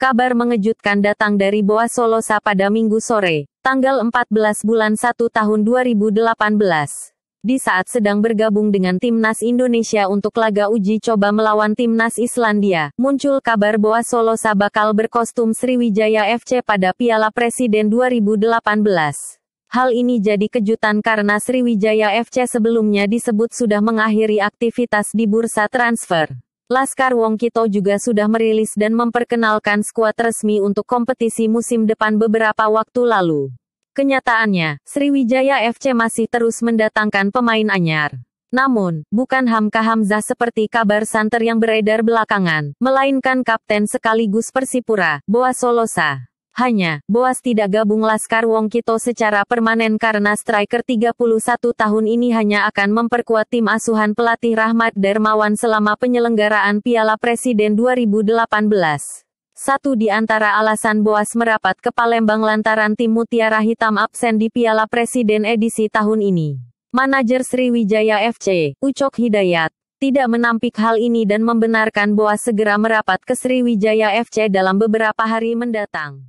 Kabar mengejutkan datang dari Boa Solosa pada minggu sore, tanggal 14 bulan 1 tahun 2018. Di saat sedang bergabung dengan Timnas Indonesia untuk laga uji coba melawan Timnas Islandia, muncul kabar Boa Solosa bakal berkostum Sriwijaya FC pada Piala Presiden 2018. Hal ini jadi kejutan karena Sriwijaya FC sebelumnya disebut sudah mengakhiri aktivitas di bursa transfer. Laskar Wong Kito juga sudah merilis dan memperkenalkan skuad resmi untuk kompetisi musim depan beberapa waktu lalu. Kenyataannya, Sriwijaya FC masih terus mendatangkan pemain anyar. Namun, bukan Hamka Hamzah seperti kabar santer yang beredar belakangan, melainkan kapten sekaligus Persipura, Boa Solosa. Hanya, Boas tidak gabung Laskar Wong Kito secara permanen karena striker 31 tahun ini hanya akan memperkuat tim asuhan pelatih Rahmat Dermawan selama penyelenggaraan Piala Presiden 2018. Satu di antara alasan Boas merapat ke Palembang lantaran tim Mutiara Hitam absen di Piala Presiden edisi tahun ini. Manajer Sriwijaya FC, Ucok Hidayat, tidak menampik hal ini dan membenarkan Boas segera merapat ke Sriwijaya FC dalam beberapa hari mendatang.